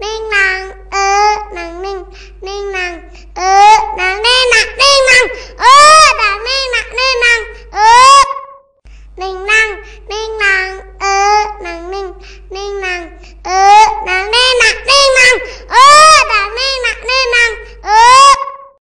ninh nàng ơ nàng ninh ninh nàng ơ nàng đinh nàng ninh nàng ơ nàng đinh nàng ninh nàng ơ ninh nàng ninh nàng ơ nàng ninh ninh nàng